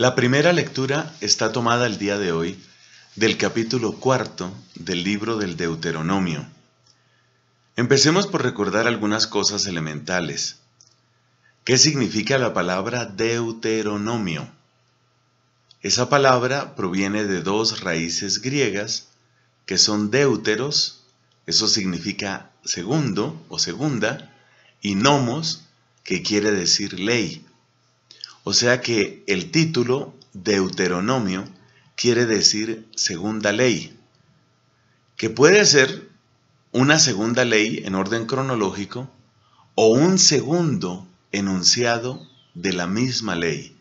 La primera lectura está tomada el día de hoy del capítulo cuarto del libro del Deuteronomio. Empecemos por recordar algunas cosas elementales. ¿Qué significa la palabra Deuteronomio? Esa palabra proviene de dos raíces griegas que son deuteros, eso significa segundo o segunda, y nomos, que quiere decir ley. O sea que el título Deuteronomio quiere decir segunda ley, que puede ser una segunda ley en orden cronológico o un segundo enunciado de la misma ley.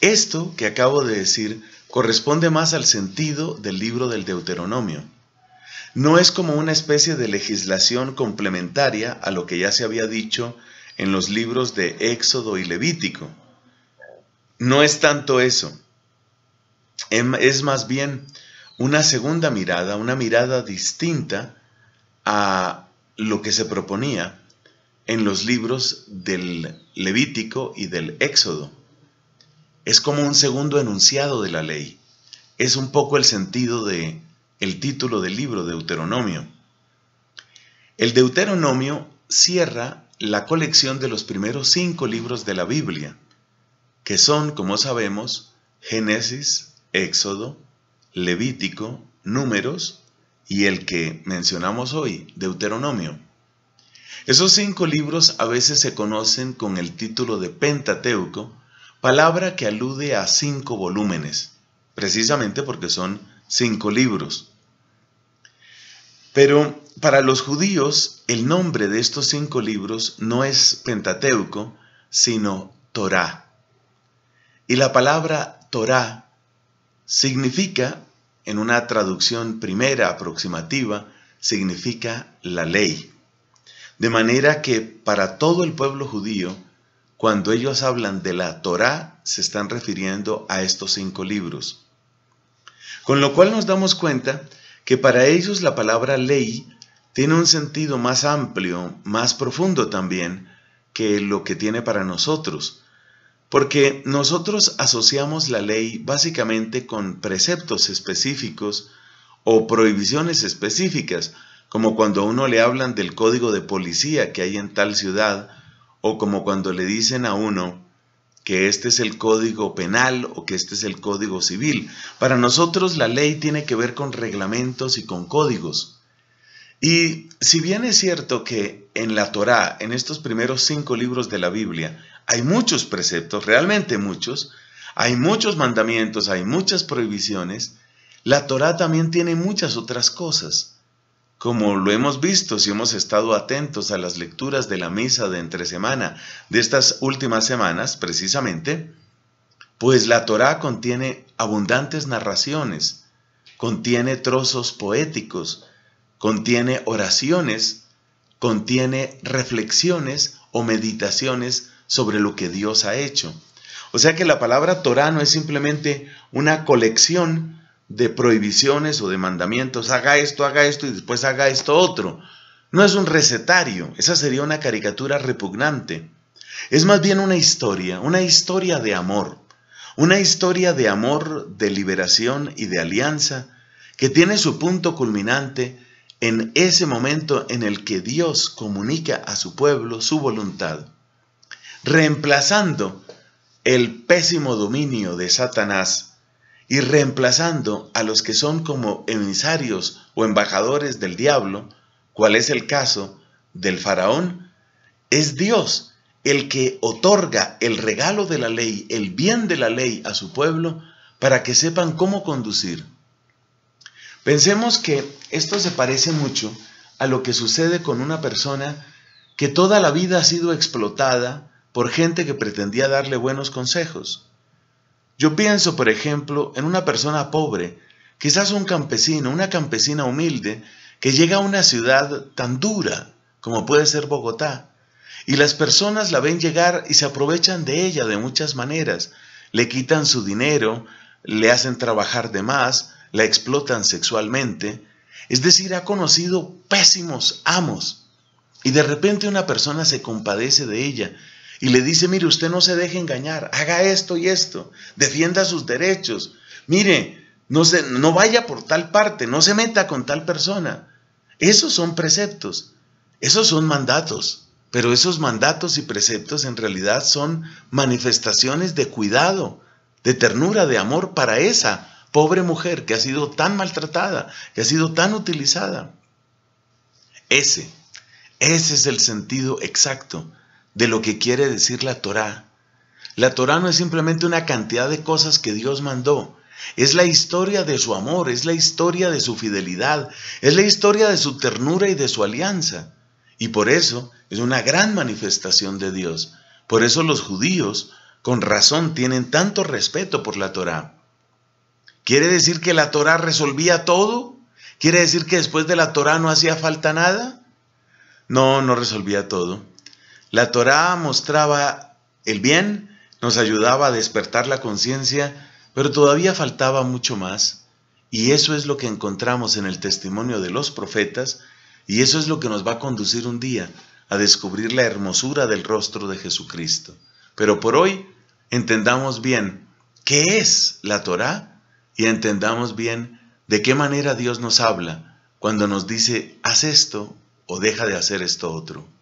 Esto que acabo de decir corresponde más al sentido del libro del Deuteronomio. No es como una especie de legislación complementaria a lo que ya se había dicho en los libros de Éxodo y Levítico. No es tanto eso. Em, es más bien una segunda mirada, una mirada distinta a lo que se proponía en los libros del Levítico y del Éxodo. Es como un segundo enunciado de la ley. Es un poco el sentido de el título del libro Deuteronomio. El Deuteronomio cierra la colección de los primeros cinco libros de la Biblia, que son, como sabemos, Génesis, Éxodo, Levítico, Números y el que mencionamos hoy, Deuteronomio. Esos cinco libros a veces se conocen con el título de Pentateuco, palabra que alude a cinco volúmenes, precisamente porque son cinco libros. Pero para los judíos el nombre de estos cinco libros no es Pentateuco, sino Torá. Y la palabra Torá significa, en una traducción primera aproximativa, significa la ley. De manera que para todo el pueblo judío, cuando ellos hablan de la Torá, se están refiriendo a estos cinco libros. Con lo cual nos damos cuenta que para ellos la palabra ley tiene un sentido más amplio, más profundo también, que lo que tiene para nosotros, porque nosotros asociamos la ley básicamente con preceptos específicos o prohibiciones específicas, como cuando a uno le hablan del código de policía que hay en tal ciudad, o como cuando le dicen a uno, que este es el código penal o que este es el código civil. Para nosotros la ley tiene que ver con reglamentos y con códigos. Y si bien es cierto que en la Torá, en estos primeros cinco libros de la Biblia, hay muchos preceptos, realmente muchos, hay muchos mandamientos, hay muchas prohibiciones, la Torá también tiene muchas otras cosas. Como lo hemos visto si hemos estado atentos a las lecturas de la misa de entre semana de estas últimas semanas, precisamente, pues la Torá contiene abundantes narraciones, contiene trozos poéticos, contiene oraciones, contiene reflexiones o meditaciones sobre lo que Dios ha hecho. O sea que la palabra Torá no es simplemente una colección de prohibiciones o de mandamientos, haga esto, haga esto y después haga esto otro. No es un recetario, esa sería una caricatura repugnante. Es más bien una historia, una historia de amor, una historia de amor, de liberación y de alianza que tiene su punto culminante en ese momento en el que Dios comunica a su pueblo su voluntad, reemplazando el pésimo dominio de Satanás y reemplazando a los que son como emisarios o embajadores del diablo, cual es el caso del faraón, es Dios el que otorga el regalo de la ley, el bien de la ley a su pueblo, para que sepan cómo conducir. Pensemos que esto se parece mucho a lo que sucede con una persona que toda la vida ha sido explotada por gente que pretendía darle buenos consejos. Yo pienso, por ejemplo, en una persona pobre, quizás un campesino, una campesina humilde, que llega a una ciudad tan dura como puede ser Bogotá, y las personas la ven llegar y se aprovechan de ella de muchas maneras, le quitan su dinero, le hacen trabajar de más, la explotan sexualmente, es decir, ha conocido pésimos amos, y de repente una persona se compadece de ella y le dice, mire, usted no se deje engañar, haga esto y esto, defienda sus derechos, mire, no, se, no vaya por tal parte, no se meta con tal persona. Esos son preceptos, esos son mandatos, pero esos mandatos y preceptos en realidad son manifestaciones de cuidado, de ternura, de amor para esa pobre mujer que ha sido tan maltratada, que ha sido tan utilizada. Ese, ese es el sentido exacto de lo que quiere decir la Torá. La Torá no es simplemente una cantidad de cosas que Dios mandó, es la historia de su amor, es la historia de su fidelidad, es la historia de su ternura y de su alianza. Y por eso es una gran manifestación de Dios. Por eso los judíos, con razón, tienen tanto respeto por la Torá. ¿Quiere decir que la Torá resolvía todo? ¿Quiere decir que después de la Torá no hacía falta nada? No, no resolvía todo. La Torá mostraba el bien, nos ayudaba a despertar la conciencia, pero todavía faltaba mucho más. Y eso es lo que encontramos en el testimonio de los profetas, y eso es lo que nos va a conducir un día a descubrir la hermosura del rostro de Jesucristo. Pero por hoy entendamos bien qué es la Torá y entendamos bien de qué manera Dios nos habla cuando nos dice haz esto o deja de hacer esto otro.